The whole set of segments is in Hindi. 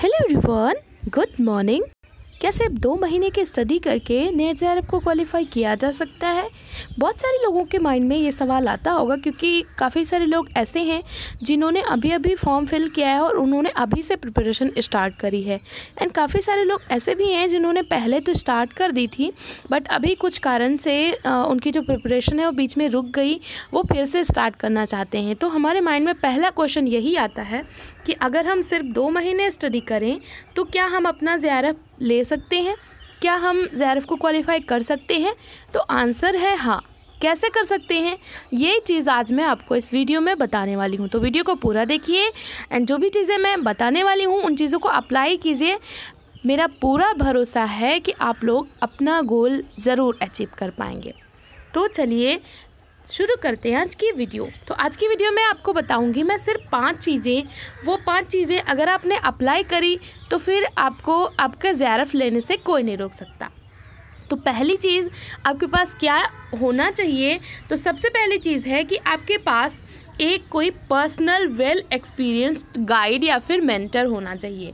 हेलो एवरीवन गुड मॉर्निंग क्या सिर्फ दो महीने के स्टडी करके नेट जे को क्वालिफाई किया जा सकता है बहुत सारे लोगों के माइंड में ये सवाल आता होगा क्योंकि काफ़ी सारे लोग ऐसे हैं जिन्होंने अभी अभी फॉर्म फिल किया है और उन्होंने अभी से प्रिपरेशन स्टार्ट करी है एंड काफ़ी सारे लोग ऐसे भी हैं जिन्होंने पहले तो स्टार्ट कर दी थी बट अभी कुछ कारण से उनकी जो प्रिपरेशन है वो बीच में रुक गई वो फिर से स्टार्ट करना चाहते हैं तो हमारे माइंड में पहला क्वेश्चन यही आता है कि अगर हम सिर्फ दो महीने स्टडी करें तो क्या हम अपना ज़्यारफ ले सकते हैं क्या हम ज़्यारफ को क्वालिफाई कर सकते हैं तो आंसर है हाँ कैसे कर सकते हैं ये चीज़ आज मैं आपको इस वीडियो में बताने वाली हूँ तो वीडियो को पूरा देखिए एंड जो भी चीज़ें मैं बताने वाली हूँ उन चीज़ों को अप्लाई कीजिए मेरा पूरा भरोसा है कि आप लोग अपना गोल ज़रूर अचीव कर पाएंगे तो चलिए शुरू करते हैं आज की वीडियो तो आज की वीडियो में आपको बताऊंगी मैं सिर्फ पांच चीज़ें वो पांच चीज़ें अगर आपने अप्लाई करी तो फिर आपको आपका ज़्यारफ लेने से कोई नहीं रोक सकता तो पहली चीज़ आपके पास क्या होना चाहिए तो सबसे पहली चीज़ है कि आपके पास एक कोई पर्सनल वेल एक्सपीरियंस्ड गाइड या फिर मेंटर होना चाहिए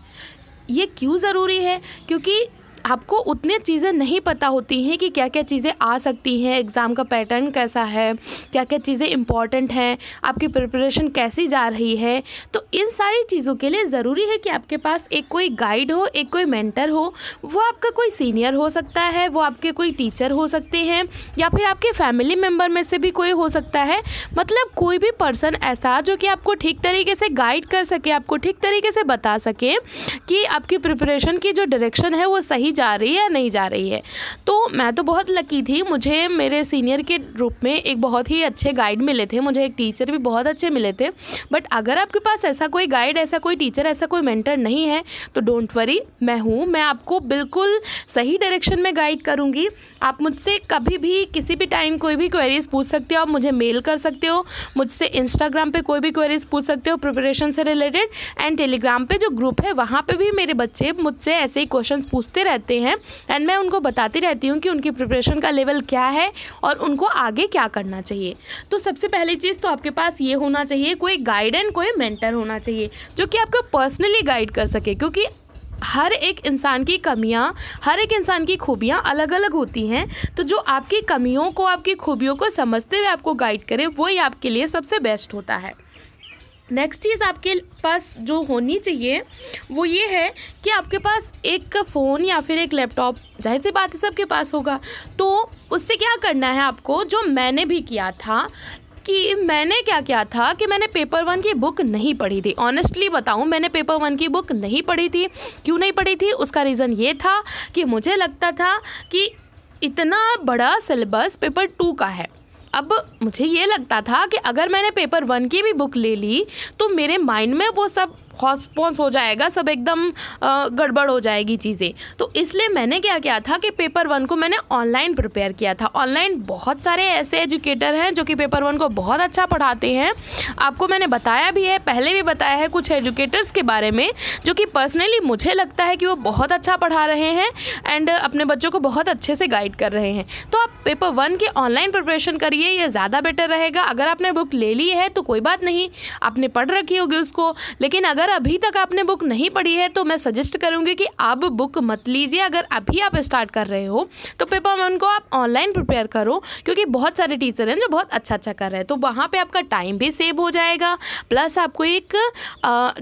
ये क्यों ज़रूरी है क्योंकि आपको उतनी चीज़ें नहीं पता होती हैं कि क्या क्या चीज़ें आ सकती हैं एग्ज़ाम का पैटर्न कैसा है क्या क्या चीज़ें इंपॉर्टेंट हैं आपकी प्रिपरेशन कैसी जा रही है तो इन सारी चीज़ों के लिए ज़रूरी है कि आपके पास एक कोई गाइड हो एक कोई मेंटर हो वो आपका कोई सीनियर हो सकता है वो आपके कोई टीचर हो सकते हैं या फिर आपके फैमिली मेम्बर में से भी कोई हो सकता है मतलब कोई भी पर्सन ऐसा जो कि आपको ठीक तरीके से गाइड कर सके आपको ठीक तरीके से बता सके कि आपकी प्रिपरेशन की जो डायरेक्शन है वो सही पढ़ाई जा रही है या नहीं जा रही है तो मैं तो बहुत लकी थी मुझे मेरे सीनियर के रूप में एक बहुत ही अच्छे गाइड मिले थे मुझे एक टीचर भी बहुत अच्छे मिले थे बट अगर आपके पास ऐसा कोई गाइड ऐसा कोई टीचर ऐसा कोई मेंटर नहीं है तो डोंट वरी मैं हूँ मैं आपको बिल्कुल सही डायरेक्शन में गाइड करूँगी आप मुझसे कभी भी किसी भी टाइम कोई भी क्वेरीज पूछ सकते हो आप मुझे मेल कर सकते हो मुझसे इंस्टाग्राम पे कोई भी क्वेरीज पूछ सकते हो प्रिपरेशन से रिलेटेड एंड टेलीग्राम पे जो ग्रुप है वहाँ पे भी मेरे बच्चे मुझसे ऐसे ही क्वेश्चंस पूछते रहते करते हैं एंड मैं उनको बताती रहती हूँ कि उनकी प्रिपरेशन का लेवल क्या है और उनको आगे क्या करना चाहिए तो सबसे पहली चीज़ तो आपके पास ये होना चाहिए कोई गाइड एंड कोई मेंटर होना चाहिए जो कि आपको पर्सनली गाइड कर सके क्योंकि हर एक इंसान की कमियां हर एक इंसान की खूबियां अलग अलग होती हैं तो जो आपकी कमियों को आपकी खूबियों को समझते हुए आपको गाइड करे वही आपके लिए सबसे बेस्ट होता है नेक्स्ट चीज़ आपके पास जो होनी चाहिए वो ये है कि आपके पास एक फ़ोन या फिर एक लैपटॉप जाहिर सी बात है सबके पास होगा तो उससे क्या करना है आपको जो मैंने भी किया था कि मैंने क्या किया था कि मैंने पेपर वन की बुक नहीं पढ़ी थी ऑनेस्टली बताऊं मैंने पेपर वन की बुक नहीं पढ़ी थी क्यों नहीं पढ़ी थी उसका रीज़न ये था कि मुझे लगता था कि इतना बड़ा सिलेबस पेपर टू का है अब मुझे ये लगता था कि अगर मैंने पेपर वन की भी बुक ले ली तो मेरे माइंड में वो सब हॉस्पॉन्स हो जाएगा सब एकदम गड़बड़ हो जाएगी चीज़ें तो इसलिए मैंने क्या किया था कि पेपर वन को मैंने ऑनलाइन प्रिपेयर किया था ऑनलाइन बहुत सारे ऐसे एजुकेटर हैं जो कि पेपर वन को बहुत अच्छा पढ़ाते हैं आपको मैंने बताया भी है पहले भी बताया है कुछ एजुकेटर्स के बारे में जो कि पर्सनली मुझे लगता है कि वो बहुत अच्छा पढ़ा रहे हैं एंड अपने बच्चों को बहुत अच्छे से गाइड कर रहे हैं तो आप पेपर वन के ऑनलाइन प्रिपरेशन करिए ये ज़्यादा बेटर रहेगा अगर आपने बुक ले ली है तो कोई बात नहीं आपने पढ़ रखी होगी उसको लेकिन अगर अगर अभी तक आपने बुक नहीं पढ़ी है तो मैं सजेस्ट करूँगी कि आप बुक मत लीजिए अगर अभी आप स्टार्ट कर रहे हो तो पेपर वन को आप ऑनलाइन प्रिपेयर करो क्योंकि बहुत सारे टीचर हैं जो बहुत अच्छा अच्छा कर रहे हैं तो वहाँ पर आपका टाइम भी सेव हो जाएगा प्लस आपको एक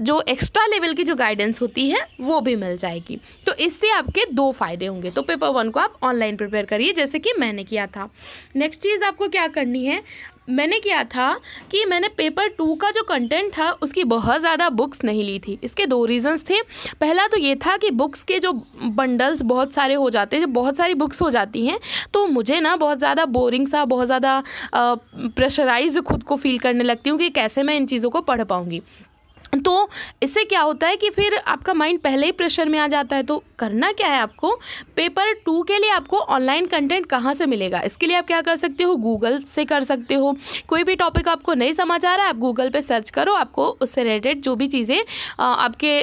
जो एक्स्ट्रा लेवल की जो गाइडेंस होती है वो भी मिल जाएगी तो इससे आपके दो फ़ायदे होंगे तो पेपर वन को आप ऑनलाइन प्रिपेयर करिए जैसे कि मैंने किया था नेक्स्ट चीज़ आपको क्या करनी है मैंने किया था कि मैंने पेपर टू का जो कंटेंट था उसकी बहुत ज़्यादा बुक्स नहीं ली थी इसके दो रीज़न्स थे पहला तो ये था कि बुक्स के जो बंडल्स बहुत सारे हो जाते हैं जब बहुत सारी बुक्स हो जाती हैं तो मुझे ना बहुत ज़्यादा बोरिंग सा बहुत ज़्यादा प्रेशराइज खुद को फील करने लगती हूँ कि कैसे मैं इन चीज़ों को पढ़ पाऊँगी तो इससे क्या होता है कि फिर आपका माइंड पहले ही प्रेशर में आ जाता है तो करना क्या है आपको पेपर टू के लिए आपको ऑनलाइन कंटेंट कहाँ से मिलेगा इसके लिए आप क्या कर सकते हो गूगल से कर सकते हो कोई भी टॉपिक आपको नहीं समझ आ रहा है आप गूगल पे सर्च करो आपको उससे रिलेटेड जो भी चीज़ें आपके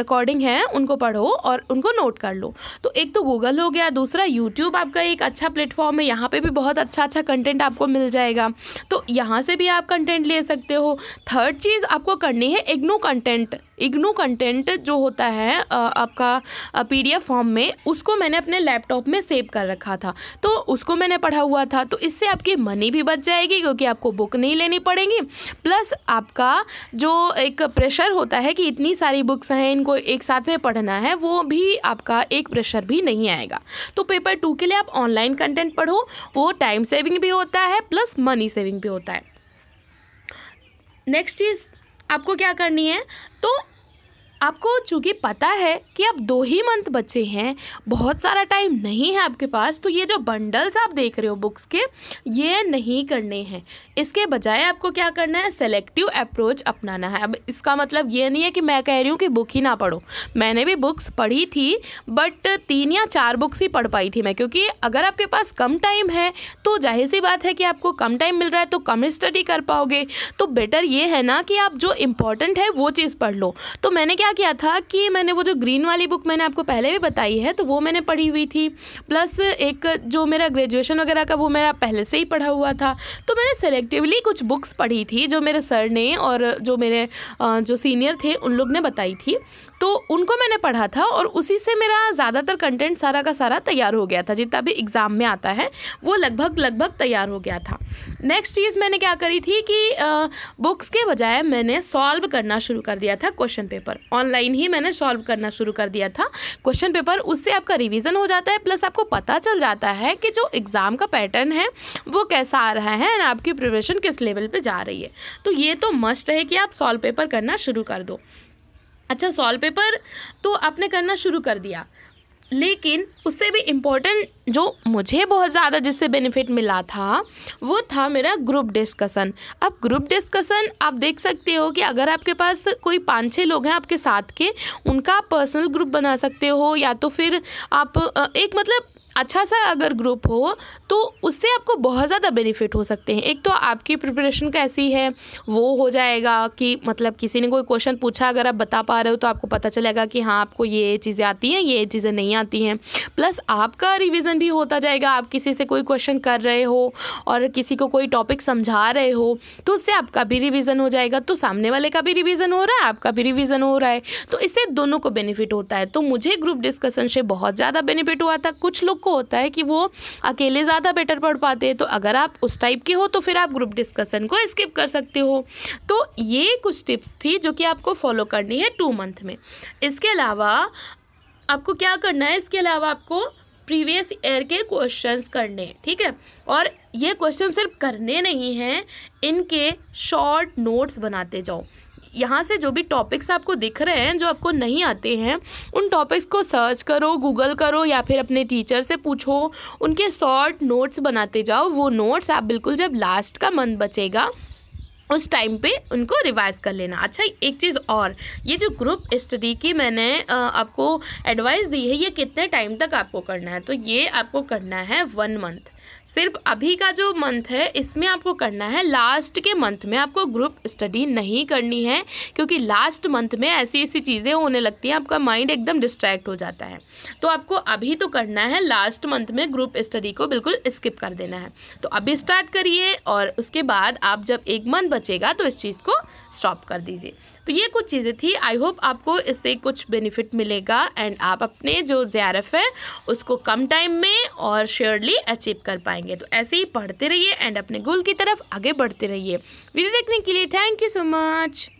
अकॉर्डिंग हैं उनको पढ़ो और उनको नोट कर लो तो एक तो गूगल हो गया दूसरा यूट्यूब आपका एक अच्छा प्लेटफॉर्म है यहाँ पर भी बहुत अच्छा अच्छा कंटेंट आपको मिल जाएगा तो यहाँ से भी आप कंटेंट ले सकते हो थर्ड चीज़ आपको करनी है एक इग्नो कंटेंट इग्नो कंटेंट जो होता है आपका पीडीएफ फॉर्म में उसको मैंने अपने लैपटॉप में सेव कर रखा था तो उसको मैंने पढ़ा हुआ था तो इससे आपकी मनी भी बच जाएगी क्योंकि आपको बुक नहीं लेनी पड़ेगी प्लस आपका जो एक प्रेशर होता है कि इतनी सारी बुक्स हैं इनको एक साथ में पढ़ना है वो भी आपका एक प्रेशर भी नहीं आएगा तो पेपर टू के लिए आप ऑनलाइन कंटेंट पढ़ो वो टाइम सेविंग भी होता है प्लस मनी सेविंग भी होता है नेक्स्ट चीज़ आपको क्या करनी है तो आपको चूँकि पता है कि आप दो ही मंथ बचे हैं बहुत सारा टाइम नहीं है आपके पास तो ये जो बंडल्स आप देख रहे हो बुक्स के ये नहीं करने हैं इसके बजाय आपको क्या करना है सेलेक्टिव अप्रोच अपनाना है अब इसका मतलब ये नहीं है कि मैं कह रही हूँ कि बुक ही ना पढ़ो मैंने भी बुक्स पढ़ी थी बट तीन या चार बुक्स ही पढ़ पाई थी मैं क्योंकि अगर आपके पास कम टाइम है तो जाहिर सी बात है कि आपको कम टाइम मिल रहा है तो कम स्टडी कर पाओगे तो बेटर ये है ना कि आप जो इम्पोर्टेंट है वो चीज़ पढ़ लो तो मैंने क्या हुआ क्या था कि मैंने वो जो ग्रीन वाली बुक मैंने आपको पहले भी बताई है तो वो मैंने पढ़ी हुई थी प्लस एक जो मेरा ग्रेजुएशन वगैरह का वो मेरा पहले से ही पढ़ा हुआ था तो मैंने सेलेक्टिवली कुछ बुक्स पढ़ी थी जो मेरे सर ने और जो मेरे जो सीनियर थे उन लोग ने बताई थी तो उनको मैंने पढ़ा था और उसी से मेरा ज़्यादातर कंटेंट सारा का सारा तैयार हो गया था जितना भी एग्ज़ाम में आता है वो लगभग लगभग तैयार हो गया था नेक्स्ट चीज़ मैंने क्या करी थी कि आ, बुक्स के बजाय मैंने सॉल्व करना शुरू कर दिया था क्वेश्चन पेपर ऑनलाइन ही मैंने सॉल्व करना शुरू कर दिया था क्वेश्चन पेपर उससे आपका रिविज़न हो जाता है प्लस आपको पता चल जाता है कि जो एग्ज़ाम का पैटर्न है वो कैसा आ रहा है एंड आपकी प्रिपरेशन किस लेवल पर जा रही है तो ये तो मस्ट है कि आप सॉल्व पेपर करना शुरू कर दो अच्छा सॉल्व पेपर तो आपने करना शुरू कर दिया लेकिन उससे भी इम्पोर्टेंट जो मुझे बहुत ज़्यादा जिससे बेनिफिट मिला था वो था मेरा ग्रुप डिस्कसन अब ग्रुप डिस्कसन आप देख सकते हो कि अगर आपके पास कोई पाँच छः लोग हैं आपके साथ के उनका आप पर्सनल ग्रुप बना सकते हो या तो फिर आप एक मतलब अच्छा सा अगर ग्रुप हो तो उससे आपको बहुत ज़्यादा बेनिफिट हो सकते हैं एक तो आपकी प्रिपरेशन कैसी है वो हो जाएगा कि मतलब किसी ने कोई क्वेश्चन पूछा अगर आप बता पा रहे हो तो आपको पता चलेगा कि हाँ आपको ये चीज़ें आती हैं ये चीज़ें नहीं आती हैं प्लस आपका रिविज़न भी होता जाएगा आप किसी से कोई क्वेश्चन कर रहे हो और किसी को कोई टॉपिक समझा रहे हो तो उससे आपका भी रिविज़न हो जाएगा तो सामने वाले का भी रिविज़न हो रहा है आपका भी रिविज़न हो रहा है तो इससे दोनों को बेनिफिट होता है तो मुझे ग्रुप डिस्कशन से बहुत ज़्यादा बेनिफिट हुआ था कुछ लोग को होता है कि वो अकेले ज़्यादा बेटर पढ़ पाते हैं तो अगर आप उस टाइप के हो तो फिर आप ग्रुप डिस्कसन को स्किप कर सकते हो तो ये कुछ टिप्स थी जो कि आपको फॉलो करनी है टू मंथ में इसके अलावा आपको क्या करना है इसके अलावा आपको प्रीवियस ईयर के क्वेश्चंस करने हैं ठीक है और ये क्वेश्चन सिर्फ करने नहीं हैं इनके शॉर्ट नोट्स बनाते जाओ यहाँ से जो भी टॉपिक्स आपको दिख रहे हैं जो आपको नहीं आते हैं उन टॉपिक्स को सर्च करो गूगल करो या फिर अपने टीचर से पूछो उनके शॉर्ट नोट्स बनाते जाओ वो नोट्स आप बिल्कुल जब लास्ट का मंथ बचेगा उस टाइम पे उनको रिवाइज कर लेना अच्छा एक चीज़ और ये जो ग्रुप स्टडी की मैंने आपको एडवाइस दी है ये कितने टाइम तक आपको करना है तो ये आपको करना है वन मंथ सिर्फ अभी का जो मंथ है इसमें आपको करना है लास्ट के मंथ में आपको ग्रुप स्टडी नहीं करनी है क्योंकि लास्ट मंथ में ऐसी ऐसी चीज़ें होने लगती हैं आपका माइंड एकदम डिस्ट्रैक्ट हो जाता है तो आपको अभी तो करना है लास्ट मंथ में ग्रुप स्टडी को बिल्कुल स्किप कर देना है तो अभी स्टार्ट करिए और उसके बाद आप जब एक मंथ बचेगा तो इस चीज़ को स्टॉप कर दीजिए तो ये कुछ चीज़ें थी आई होप आपको इससे कुछ बेनिफिट मिलेगा एंड आप अपने जो जे है उसको कम टाइम में और श्योरली अचीव कर पाएंगे तो ऐसे ही पढ़ते रहिए एंड अपने गोल की तरफ आगे बढ़ते रहिए वीडियो देखने के लिए थैंक यू सो मच